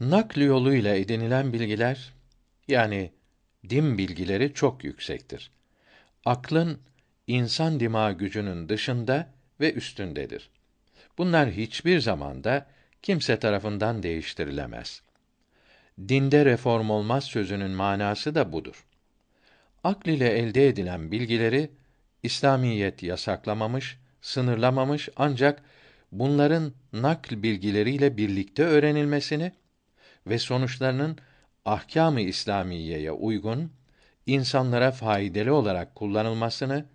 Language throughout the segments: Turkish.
Nakl yoluyla edinilen bilgiler yani din bilgileri çok yüksektir. Aklın insan dimağ gücünün dışında ve üstündedir. Bunlar hiçbir zamanda kimse tarafından değiştirilemez. Dinde reform olmaz sözünün manası da budur. Akl ile elde edilen bilgileri İslamiyet yasaklamamış, sınırlamamış ancak bunların nakl bilgileriyle birlikte öğrenilmesini ve sonuçlarının ahkâm-ı İslamiyeye uygun insanlara faydalı olarak kullanılmasını,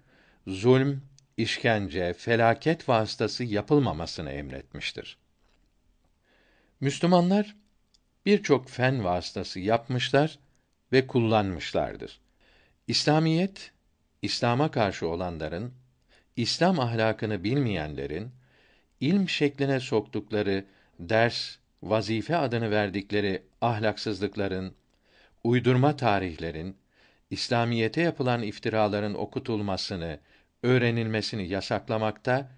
zulm, işkence, felaket vasıtası yapılmamasını emretmiştir. Müslümanlar birçok fen vasıtası yapmışlar ve kullanmışlardır. İslamiyet İslam'a karşı olanların, İslam ahlakını bilmeyenlerin ilm şekline soktukları ders vazife adını verdikleri ahlaksızlıkların, uydurma tarihlerin, İslamiyete yapılan iftiraların okutulmasını, öğrenilmesini yasaklamakta,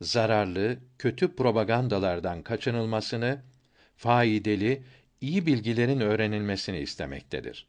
zararlı, kötü propagandalardan kaçınılmasını, faydalı, iyi bilgilerin öğrenilmesini istemektedir.